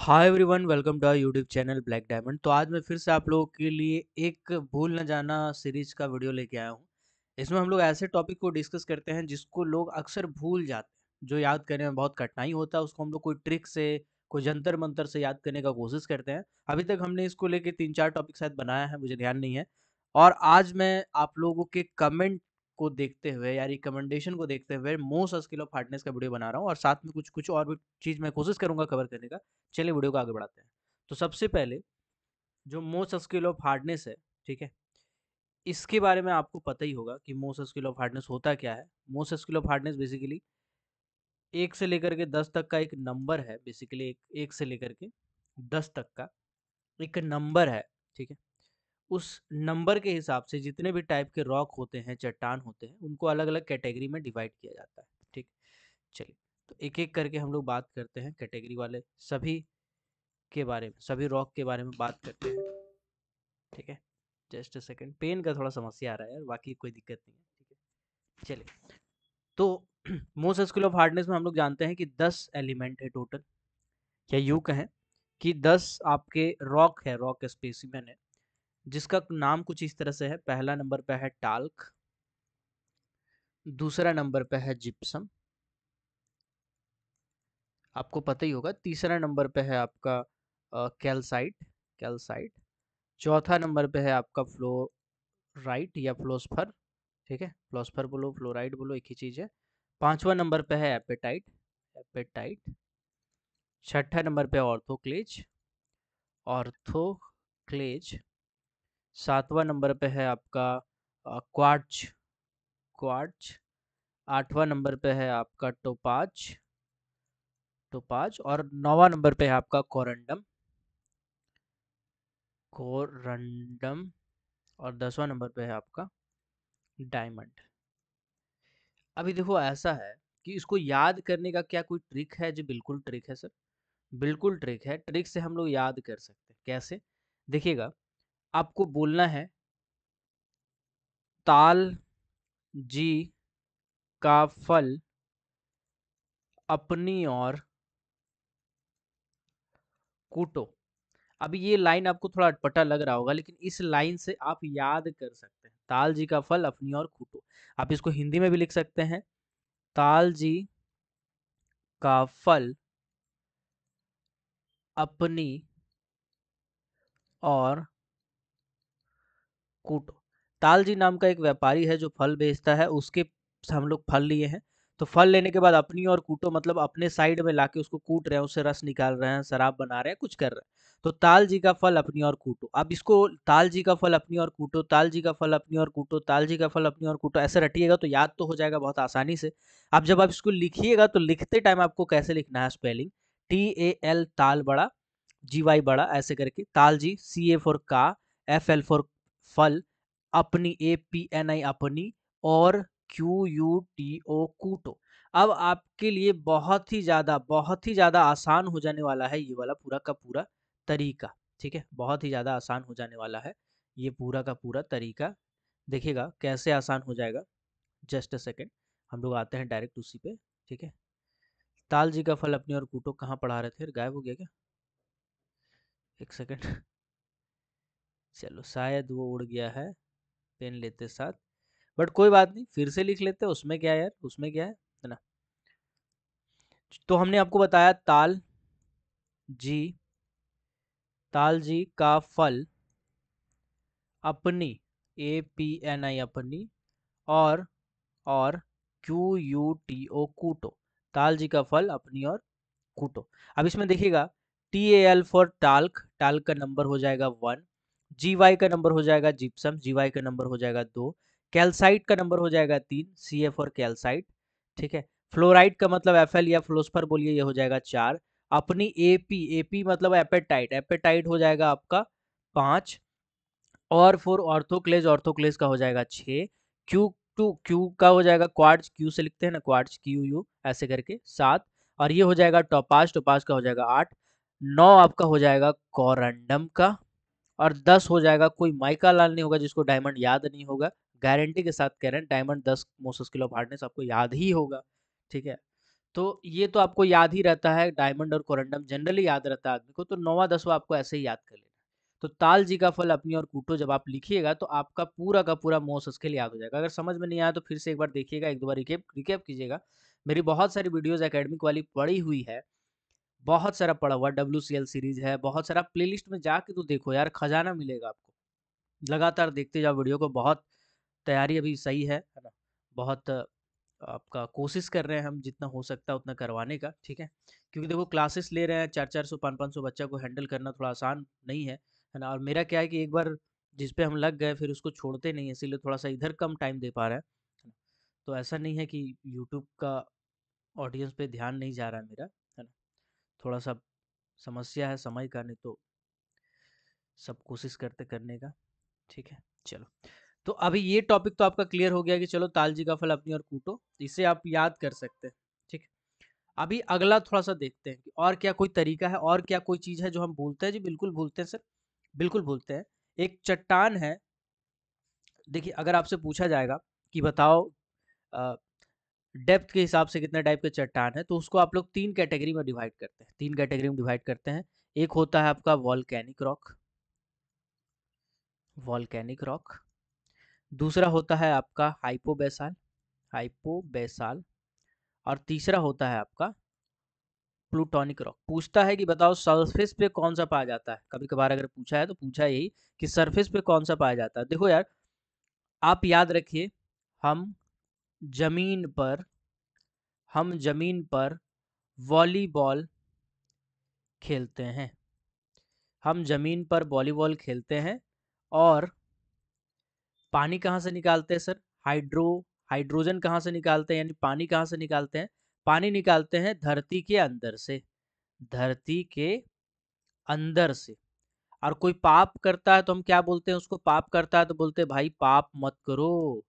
hi everyone welcome to our YouTube channel Black Diamond तो आज मैं फिर से आप लोगों के लिए एक भूल न जाना सीरीज का वीडियो लेके आया हूँ इसमें हम लोग ऐसे टॉपिक को डिस्कस करते हैं जिसको लोग अक्सर भूल जाते हैं जो याद करने में बहुत कठिनाई होता है उसको हम लोग कोई ट्रिक से कोई जंतर मंतर से याद करने का कोशिश करते हैं अभी तक हमने इसको लेके तीन चार टॉपिक शायद बनाया है मुझे ध्यान नहीं है और आज मैं आप लोगों के कमेंट को देखते हुए या रिकमेंडेशन को देखते हुए मोस्ट स्किल ऑफ हार्डनेस का वीडियो बना रहा हूँ और साथ में कुछ कुछ और भी चीज़ मैं कोशिश करूँगा कवर करने का चलिए वीडियो को आगे बढ़ाते हैं तो सबसे पहले जो मोस्ट स्किल ऑफ हार्डनेस है ठीक है इसके बारे में आपको पता ही होगा कि मोस्ट स्किल ऑफ हार्डनेस होता क्या है Mohs scale of hardness basically एक से लेकर के दस तक का एक नंबर है बेसिकली एक एक से लेकर के दस तक का एक नंबर है ठीक है उस नंबर के हिसाब से जितने भी टाइप के रॉक होते हैं चट्टान होते हैं उनको अलग अलग कैटेगरी में डिवाइड किया जाता है ठीक चलिए तो एक एक करके हम लोग बात करते हैं कैटेगरी वाले सभी के बारे में सभी रॉक के बारे में बात करते हैं ठीक है जस्ट अ सेकेंड पेन का थोड़ा समस्या आ रहा है यार बाकी कोई दिक्कत नहीं है ठीक है चलिए तो मोस्ट स्कूल ऑफ हार्डनेस में हम लोग जानते हैं कि दस एलिमेंट है टोटल या यू कहें कि दस आपके रॉक है रॉक स्पेसिमेन है जिसका नाम कुछ इस तरह से है पहला नंबर पे है टाल्क दूसरा नंबर पे है जिप्सम आपको पता ही होगा तीसरा नंबर पे है आपका कैलसाइट कैलसाइट चौथा नंबर पे है आपका फ्लोराइट या फ्लोस्फर ठीक है फ्लोस्फर बोलो फ्लोराइड बोलो एक ही चीज़ है पांचवा नंबर पे है एपेटाइट एपेटाइट छठा नंबर पे ऑर्थोक्लेज ऑर्थोक्लेज सातवां नंबर पे है आपका क्वार्च क्वार्च आठवां नंबर पे है आपका टोपाच टोपाच और नौवां नंबर पे है आपका कोरंडम कोरंडम और दसवां नंबर पे है आपका डायमंड अभी देखो ऐसा है कि इसको याद करने का क्या कोई ट्रिक है जी बिल्कुल ट्रिक है सर बिल्कुल ट्रिक है ट्रिक से हम लोग याद कर सकते हैं कैसे देखिएगा आपको बोलना है ताल जी का फल अपनी ओर कूटो अभी ये लाइन आपको थोड़ा अटपटा लग रहा होगा लेकिन इस लाइन से आप याद कर सकते हैं ताल जी का फल अपनी ओर कूटो आप इसको हिंदी में भी लिख सकते हैं ताल जी का फल अपनी और कूटो तालजी नाम का एक व्यापारी है जो फल बेचता है उसके हम लोग फल लिए हैं तो फल लेने के बाद अपनी और कूटो मतलब अपने साइड में लाके उसको कूट रहे हैं उससे रस निकाल रहे हैं शराब बना रहे हैं कुछ कर रहे हैं तो ताल जी का फल अपनी और कूटो अब इसको ताल जी का फल अपनी और कूटो ताल जी का फल अपनी और कूटो ताल जी का फल अपनी और कूटो ऐसे रटिएगा तो याद तो हो जाएगा बहुत आसानी से अब जब आप इसको लिखिएगा तो लिखते टाइम आपको कैसे लिखना है स्पेलिंग टी ए एल ताल बड़ा जी वाई बड़ा ऐसे करके ताल जी सी ए फॉर का एफ एल फॉर फल अपनी ए पी एन आई अपनी और क्यू यू टी ओ कूटो अब आपके लिए बहुत ही ज़्यादा बहुत ही ज़्यादा आसान हो जाने वाला है ये वाला पूरा का पूरा तरीका ठीक है बहुत ही ज़्यादा आसान हो जाने वाला है ये पूरा का पूरा तरीका देखिएगा कैसे आसान हो जाएगा जस्ट अ सेकेंड हम लोग आते हैं डायरेक्ट उसी पे ठीक है ताल जी का फल अपनी और कूटो कहाँ पढ़ा रहे थे गायब हो गया क्या एक सेकेंड चलो शायद वो उड़ गया है पेन लेते साथ बट कोई बात नहीं फिर से लिख लेते उसमें क्या है यार उसमें क्या है है ना तो हमने आपको बताया ताल जी ताल जी का फल अपनी ए पी एन आई अपनी और और क्यू यू टी ओ कूटो ताल जी का फल अपनी और कूटो अब इसमें देखिएगा T A L for talc talc का नंबर हो जाएगा वन जी का नंबर हो जाएगा जिप्सम जीवाई का नंबर हो जाएगा दो कैल्साइट का नंबर हो जाएगा तीन सी एफ और कैल्साइट ठीक है फ्लोराइड का मतलब एफ एल या फ्लोस्फर बोलिए ये हो जाएगा चार अपनी ए पी ए पी मतलब एपेटाइट एपेटाइट हो जाएगा आपका पांच और फोर ऑर्थोक्लेज ऑर्थोक्लेज का हो जाएगा छ क्यू टू क्यू का हो जाएगा क्वार्ट्स क्यू से लिखते हैं ना क्वार्ट्स क्यू यू ऐसे करके सात और ये हो जाएगा टोपास टोपास का हो जाएगा आठ नौ आपका हो जाएगा कॉरेंडम का और दस हो जाएगा कोई माइका लाल नहीं होगा जिसको डायमंड याद नहीं होगा गारंटी के साथ कह रहे हैं डायमंड दस मोसस किलो हार्डनेस आपको याद ही होगा ठीक है तो ये तो आपको याद ही रहता है डायमंड और कोरंडम जनरली याद रहता है आदमी को तो नौवा दसवा आपको ऐसे ही याद कर लेना तो ताल जी का फल अपनी और कूटो जब आप लिखिएगा तो आपका पूरा का पूरा मोस लिए याद हो जाएगा अगर समझ में नहीं आया तो फिर से एक बार देखिएगा एक दो बार रिकेप रिकेप कीजिएगा मेरी बहुत सारी वीडियोज़ अकेडमिक वाली पड़ी हुई है बहुत सारा पड़ा हुआ डब्ल्यू सीरीज है बहुत सारा लिस्ट में जाके तो देखो यार खजाना मिलेगा आपको लगातार देखते जाओ वीडियो को बहुत तैयारी अभी सही है है ना बहुत आपका कोशिश कर रहे हैं हम जितना हो सकता है उतना करवाने का ठीक है क्योंकि देखो क्लासेस ले रहे हैं चार चार सौ पाँच पाँच सौ बच्चा को हैंडल करना थोड़ा आसान नहीं है है ना और मेरा क्या है कि एक बार जिस पे हम लग गए फिर उसको छोड़ते नहीं है इसीलिए थोड़ा सा इधर कम टाइम दे पा रहे हैं तो ऐसा नहीं है कि यूट्यूब का ऑडियंस पर ध्यान नहीं जा रहा है मेरा थोड़ा सा समस्या है समय का नहीं तो सब कोशिश करते करने का ठीक है चलो तो अभी ये टॉपिक तो आपका क्लियर हो गया कि चलो तालजी का फल अपनी और कूटो इसे आप याद कर सकते हैं ठीक अभी अगला थोड़ा सा देखते हैं कि और क्या कोई तरीका है और क्या कोई चीज़ है जो हम भूलते हैं जी बिल्कुल भूलते हैं सर बिल्कुल भूलते हैं एक चट्टान है देखिए अगर आपसे पूछा जाएगा कि बताओ डेप्थ के हिसाब से कितने टाइप के चट्टान है तो उसको आप लोग तीन कैटेगरी में डिवाइड करते हैं तीन कैटेगरी में डिवाइड करते हैं एक होता है आपका वॉल्केनिक रॉक वॉल्केनिक रॉक दूसरा होता है आपका हाइपोबेसाल हाइपोबेसाल और तीसरा होता है आपका प्लूटॉनिक रॉक पूछता है कि बताओ सरफेस पे कौन सा पाया जाता है कभी कभार अगर पूछा है तो पूछा यही कि सरफेस पे कौन सा पाया जाता है देखो यार आप याद रखिए हम ज़मीन पर हम ज़मीन पर वॉलीबॉल खेलते हैं हम ज़मीन पर वॉलीबॉल खेलते हैं और पानी कहाँ से निकालते हैं सर हाइड्रो हाइड्रोजन कहाँ से निकालते हैं यानी पानी कहाँ से निकालते हैं पानी निकालते हैं धरती के अंदर से धरती के अंदर से और कोई पाप करता है तो हम क्या बोलते हैं उसको पाप करता है तो बोलते हैं भाई पाप मत करो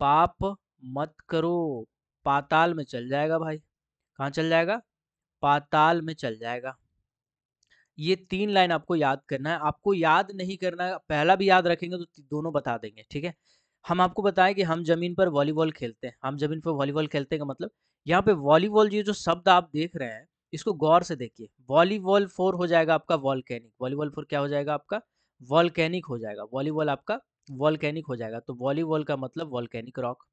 पाप मत करो पाताल में चल जाएगा भाई कहाँ चल जाएगा पाताल में चल जाएगा ये तीन लाइन आपको याद करना है आपको याद नहीं करना है पहला भी याद रखेंगे तो दोनों बता देंगे ठीक है हम आपको बताएं कि हम जमीन पर वॉलीबॉल खेलते हैं हम जमीन पर वॉलीबॉल खेलते का मतलब यहाँ पे वॉलीबॉल ये जो शब्द आप देख रहे हैं इसको गौर से देखिए वॉलीबॉल फोर हो जाएगा आपका वॉलकैनिक वॉलीबॉल फोर क्या हो जाएगा आपका वॉलकैनिक हो जाएगा वॉलीबॉल आपका वॉलकैनिक हो जाएगा तो वॉलीबॉल का मतलब वॉलकैनिक रॉक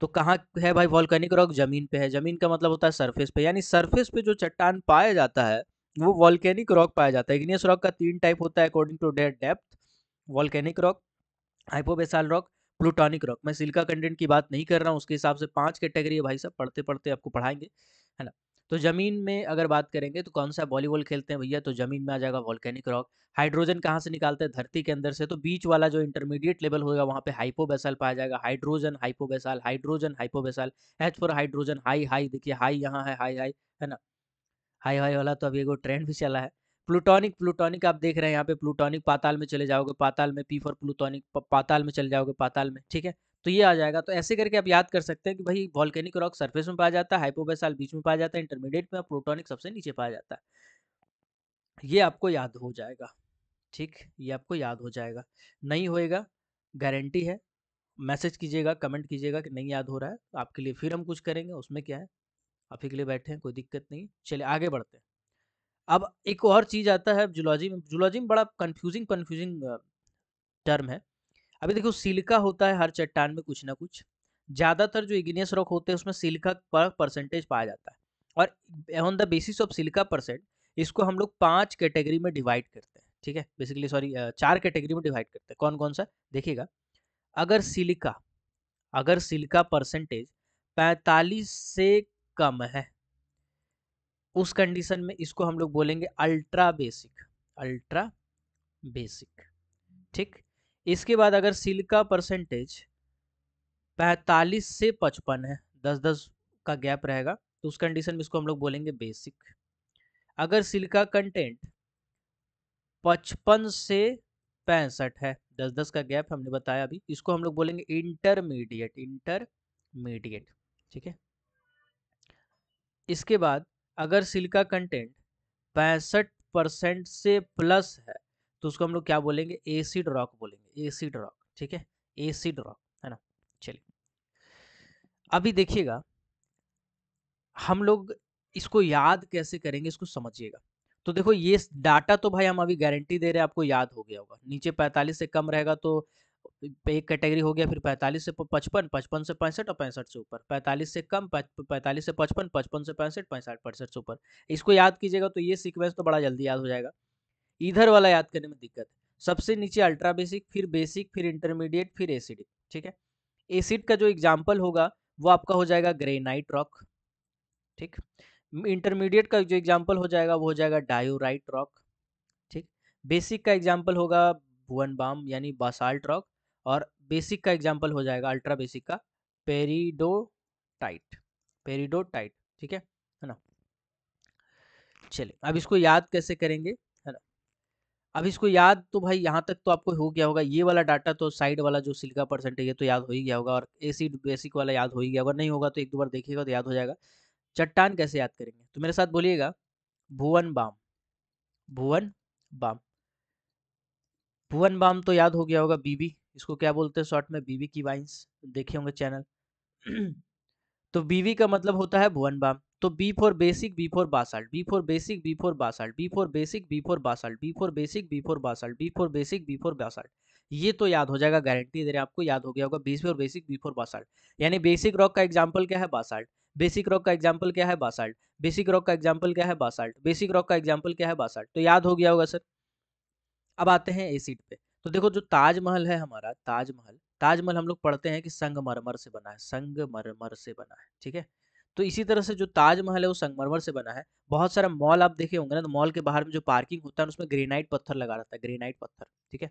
तो कहाँ है भाई वॉल्केनिक रॉक जमीन पे है जमीन का मतलब होता है सरफेस पे यानी सरफेस पे जो चट्टान पाया जाता है वो वॉल्केनिक रॉक पाया जाता है इग्नियस रॉक का तीन टाइप होता है according to that depth volcanic rock hypabyssal rock plutonic rock मैं सिल्का कंटेंट की बात नहीं कर रहा हूँ उसके हिसाब से पांच कैटेगरी है भाई सब पढ़ते पढ़ते आपको पढ़ाएंगे है ना तो ज़मीन में अगर बात करेंगे तो कौन सा वॉलीबॉल खेलते हैं भैया तो ज़मीन में आ जाएगा वॉल्केनिक रॉक हाइड्रोजन कहाँ से निकालते हैं धरती के अंदर से तो बीच वाला जो इंटरमीडिएट लेवल होगा वहाँ पे हाइपोबेसल पाया जाएगा hydrogen hypabyssal hydrogen hypabyssal H for hydrogen high high देखिए हाई यहाँ है हाई हाई है ना हाई हाई वाला तो अभी एगो ट्रेंड भी चला है प्लूटॉनिक प्लूटॉनिक आप देख रहे हैं यहाँ पे प्लूटॉनिक पाताल में चले जाओगे पाताल में पी फॉर प्लूटॉनिक पाताल में चले जाओगे पाताल में ठीक है तो ये आ जाएगा तो ऐसे करके आप याद कर सकते हैं कि भाई वॉल्केनिक रॉक सर्फेस में पाया जाता है हाइपोबेसाल बीच में पाया जाता है इंटरमीडिएट में प्रोटोनिक सबसे नीचे पाया जाता है ये आपको याद हो जाएगा ठीक ये आपको याद हो जाएगा नहीं होएगा गारंटी है मैसेज कीजिएगा कमेंट कीजिएगा कि नहीं याद हो रहा है तो आपके लिए फिर हम कुछ करेंगे उसमें क्या है आप ही के लिए बैठे हैं कोई दिक्कत नहीं चलिए आगे बढ़ते हैं अब एक और चीज़ आता है जुलॉजी में जुलॉजी में बड़ा कन्फ्यूजिंग कन्फ्यूजिंग टर्म है अभी देखो सिलिका होता है हर चट्टान में कुछ ना कुछ ज़्यादातर जो इग्नियस रॉक होते हैं उसमें सिलिका पर परसेंटेज पाया जाता है और on the basis of silica percent इसको हम लोग पांच कैटेगरी में डिवाइड करते हैं ठीक है बेसिकली सॉरी चार कैटेगरी में डिवाइड करते हैं कौन कौन सा देखिएगा अगर सिलिका अगर सिलिका परसेंटेज पैंतालीस से कम है उस कंडीशन में इसको हम लोग बोलेंगे अल्ट्रा बेसिक अल्ट्रा बेसिक ठीक इसके बाद अगर सिल्क का परसेंटेज पैतालीस से पचपन है दस दस का गैप रहेगा तो उस कंडीशन में इसको हम लोग बोलेंगे बेसिक अगर सिल्क का कंटेंट पचपन से पैंसठ है दस दस का गैप हमने बताया अभी इसको हम लोग बोलेंगे इंटरमीडिएट इंटरमीडिएट ठीक है इसके बाद अगर सिल्का कंटेंट पैंसठ परसेंट से प्लस है तो उसको हम लोग क्या बोलेंगे एसिड रॉक बोलेंगे एसिड रॉक ठीक है एसिड रॉक है ना चलिए अभी देखिएगा हम लोग इसको याद कैसे करेंगे इसको समझिएगा तो देखो ये डाटा तो भाई हम अभी गारंटी दे रहे हैं आपको याद हो गया होगा नीचे 45 से कम रहेगा तो एक कैटेगरी हो गया फिर 45 से 55 55 से पैंसठ और पैंसठ से ऊपर 45 से कम 45 से 55 55 से पैंसठ पैंसठ पैंसठ से ऊपर इसको याद कीजिएगा तो ये सीक्वेंस तो बड़ा जल्दी याद हो जाएगा इधर वाला याद करने में दिक्कत है सबसे नीचे अल्ट्रा बेसिक फिर बेसिक फिर इंटरमीडिएट फिर एसिडिक ठीक है एसिड का जो एग्जाम्पल होगा वो आपका हो जाएगा ग्रेनाइट रॉक ठीक इंटरमीडिएट का जो एग्जाम्पल हो जाएगा वो हो जाएगा डायोराइट रॉक ठीक बेसिक का एग्जाम्पल होगा भुवन बाम यानी बासाल्ट रॉक और बेसिक का एग्जाम्पल हो जाएगा अल्ट्रा बेसिक का पेरीडो टाइट ठीक है है ना चलिए अब इसको याद कैसे करेंगे अब इसको याद तो भाई यहाँ तक तो आपको हो गया होगा ये वाला डाटा तो साइड वाला जो सिल्का परसेंट है ये तो याद हो ही गया होगा और एसिड बेसिक वाला याद हो ही गया अगर नहीं होगा तो एक दो बार देखिएगा तो याद हो जाएगा चट्टान कैसे याद करेंगे तो मेरे साथ बोलिएगा भुवन बाम भुवन बाम भुवन बाम तो याद हो गया होगा बीबी इसको क्या बोलते हैं शॉर्ट में बीबी की वाइन्स देखे होंगे चैनल तो बीवी का मतलब होता है भुवन बाम तो B for basic B for basalt B for basic B for basalt B for basic B for basalt B for basic B for basalt B for basic B for basalt ये तो याद हो जाएगा गारंटी दे रहे आपको याद हो गया होगा B for basic B for basalt यानी बेसिक रॉक का एग्जाम्पल क्या है बासल्ट बेसिक रॉक का एग्जाम्पल क्या है बासल्ट बेसिक रॉक का एग्जाम्पल क्या है बासल्ट बेसिक रॉक का एग्जाम्पल क्या है बासल्ट तो याद हो गया होगा सर अब आते हैं एसिड पे तो देखो जो ताजमहल है हमारा ताजमहल ताजमहल हम लोग पढ़ते हैं कि संगमरमर से बना है संगमरमर से बना है ठीक है तो इसी तरह से जो ताजमहल है वो संगमरमर से बना है बहुत सारा मॉल आप देखे होंगे ना तो मॉल के बाहर में जो पार्किंग होता है उसमें ग्रेनाइट पत्थर लगा रहता है ग्रेनाइट पत्थर ठीक है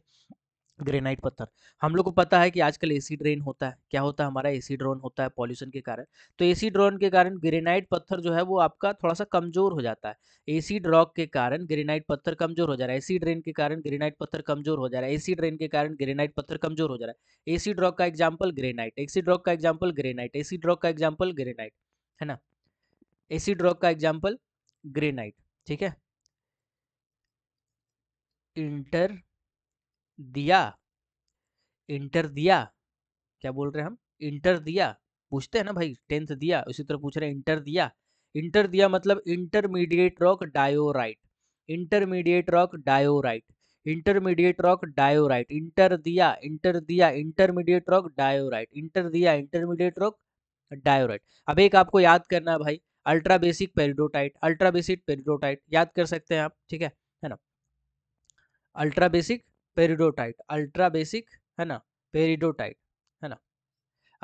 ग्रेनाइट पत्थर हम लोग को पता है कि आजकल एसी ड्रेन होता है क्या होता है हमारा एसी ड्रोन होता है पॉल्यूशन के कारण तो एसी ड्रोन के कारण ग्रेनाइट पत्थर जो है वो आपका थोड़ा सा कमजोर हो जाता है एसी ड्रॉक के कारण ग्रेनाइट पत्थर कमजोर हो जा रहा है एसी ड्रेन के कारण ग्रेनाइट पत्थर कमजोर हो जा रहा है एसी ड्रेन के कारण ग्रेनाइट पत्थर कमजोर हो जा रहा है एसी ड्रॉक का एग्जाम्पल ग्रेनाइट एसी ड्रॉक का एग्जाम्पल ग्रेनाइट एसी ड्रॉक का एग्जाम्पल ग्रेनाइट है ना एसिड रॉक का एग्जाम्पल ग्रेनाइट ठीक है इंटर दिया इंटर दिया क्या बोल रहे हैं हम इंटर दिया पूछते हैं ना भाई टेंथ दिया उसी तरह पूछ रहे हैं इंटर दिया इंटर दिया मतलब intermediate rock diorite intermediate rock diorite intermediate rock diorite inter दिया इंटर दिया इंटरमीडिएट रॉक डायोराइट इंटर दिया इंटरमीडिएट रॉक डायोराइट अब एक आपको याद करना है भाई ultra basic peridotite ultra basic peridotite याद कर सकते हैं आप ठीक है है ना ultra basic peridotite ultra basic है ना पेरिडोटाइट है ना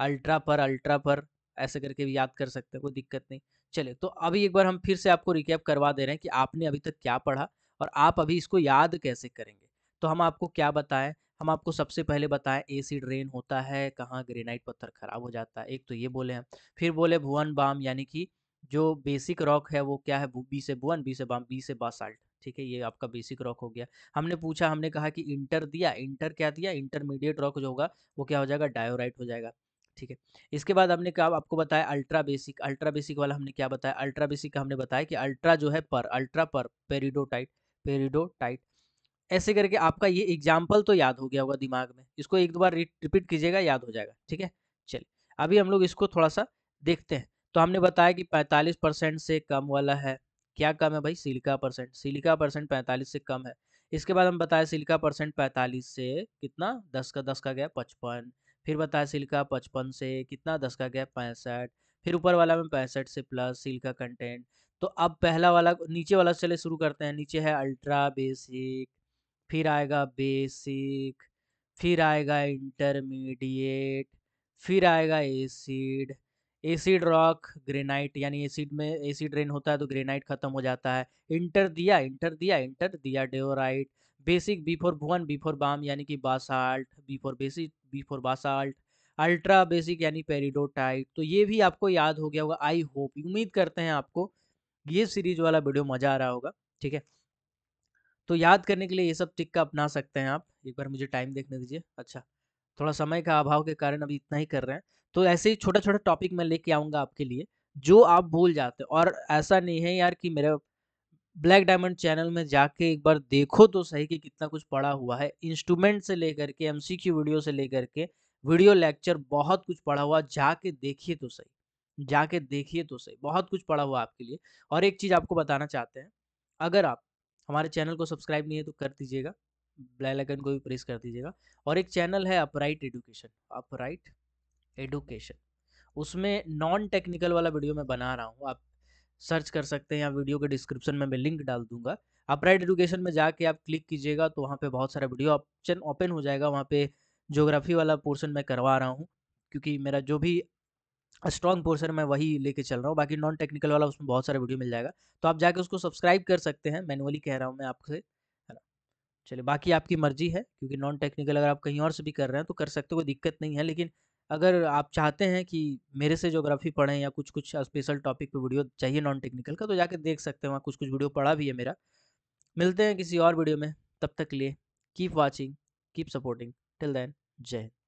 अल्ट्रा पर अल्ट्रा पर ऐसे करके भी याद कर सकते हैं कोई दिक्कत नहीं चले तो अभी एक बार हम फिर से आपको रिकैप करवा दे रहे हैं कि आपने अभी तक क्या पढ़ा और आप अभी इसको याद कैसे करेंगे तो हम आपको क्या बताएं हम आपको सबसे पहले बताएं एसिड रेन होता है कहाँ ग्रेनाइट पत्थर खराब हो जाता है एक तो ये बोले हैं फिर बोले भुवन बाम यानी कि जो बेसिक रॉक है वो क्या है बी से भुवन बी से बाम बी से बासाल्ट ठीक है ये आपका बेसिक रॉक हो गया हमने पूछा हमने कहा कि इंटर दिया इंटर क्या दिया इंटरमीडिएट रॉक जो होगा वो क्या हो जाएगा डायोराइट हो जाएगा ठीक है इसके बाद हमने कहा आपको बताया अल्ट्रा बेसिक अल्ट्रा बेसिक वाला हमने क्या बताया अल्ट्रा बेसिक का हमने बताया कि अल्ट्रा जो है पर अल्ट्रा पर पेरिडोटाइट पेरिडोटाइट ऐसे करके आपका ये एग्जाम्पल तो याद हो गया होगा दिमाग में इसको एक दो बार रिपीट कीजिएगा याद हो जाएगा ठीक है चलिए अभी हम लोग इसको थोड़ा सा देखते हैं तो हमने बताया कि 45 परसेंट से कम वाला है क्या कम है भाई सिलिका परसेंट सिलिका परसेंट पैंतालीस से कम है इसके बाद हम बताया सिलिका परसेंट पैंतालीस से कितना दस का दस का गया पचपन फिर बताया सिलिका पचपन से कितना दस का गया पैंसठ फिर ऊपर वाला में पैंसठ से प्लस सिलिका कंटेंट तो अब पहला वाला नीचे वाला चले शुरू करते हैं नीचे है अल्ट्रा बेसिक फिर आएगा बेसिक फिर आएगा इंटरमीडिएट फिर आएगा एसिड एसिड रॉक ग्रेनाइट यानी एसिड में एसिड रेन होता है तो ग्रेनाइट खत्म हो जाता है इंटर दिया इंटर दिया इंटर दिया diorite basic B for Bhuvan B for Bam यानी कि basalt B for basic B for basalt ultra basic यानी पेरिडोटाइट तो ये भी आपको याद हो गया होगा आई होप उम्मीद करते हैं आपको ये सीरीज वाला वीडियो मज़ा आ रहा होगा ठीक है तो याद करने के लिए ये सब टिक्का अपना सकते हैं आप एक बार मुझे टाइम देखने दीजिए अच्छा थोड़ा समय का अभाव के कारण अभी इतना ही कर रहे हैं तो ऐसे ही छोटा छोटा टॉपिक मैं लेके आऊँगा आपके लिए जो आप भूल जाते और ऐसा नहीं है यार कि मेरे ब्लैक डायमंड चैनल में जाके एक बार देखो तो सही कि कितना कुछ पड़ा हुआ है इंस्ट्रूमेंट से लेकर के एमसीक्यू वीडियो से लेकर के वीडियो लेक्चर बहुत कुछ पड़ा हुआ जाके देखिए तो सही जाके देखिए तो सही बहुत कुछ पढ़ा हुआ आपके लिए और एक चीज़ आपको बताना चाहते हैं अगर आप हमारे चैनल को सब्सक्राइब नहीं है तो कर दीजिएगा बेल आइकन को भी प्रेस कर दीजिएगा और एक चैनल है अपराइट एडुकेशन अपराइट एडुकेशन उसमें नॉन टेक्निकल वाला वीडियो मैं बना रहा हूँ आप सर्च कर सकते हैं या वीडियो के डिस्क्रिप्शन में मैं लिंक डाल दूंगा अपराइट एडुकेशन में जाके आप क्लिक कीजिएगा तो वहाँ पे बहुत सारा वीडियो ऑप्शन ओपन हो जाएगा वहाँ पे ज्योग्राफी वाला पोर्शन मैं करवा रहा हूँ क्योंकि मेरा जो भी स्ट्रॉन्ग पोर्सन मैं वही लेके चल रहा हूँ बाकी नॉन टेक्निकल वाला उसमें बहुत सारे वीडियो मिल जाएगा तो आप जाके उसको सब्सक्राइब कर सकते हैं मैनुअली कह रहा हूँ मैं आपसे चलिए बाकी आपकी मर्जी है क्योंकि नॉन टेक्निकल अगर आप कहीं और से भी कर रहे हैं तो कर सकते हो कोई दिक्कत नहीं है लेकिन अगर आप चाहते हैं कि मेरे से जोग्राफी पढ़ें या कुछ कुछ स्पेशल टॉपिक पे वीडियो चाहिए नॉन टेक्निकल का तो जाके देख सकते हैं वहाँ कुछ कुछ वीडियो पढ़ा भी है मेरा मिलते हैं किसी और वीडियो में तब तक लिए keep watching keep supporting till then जय हिंद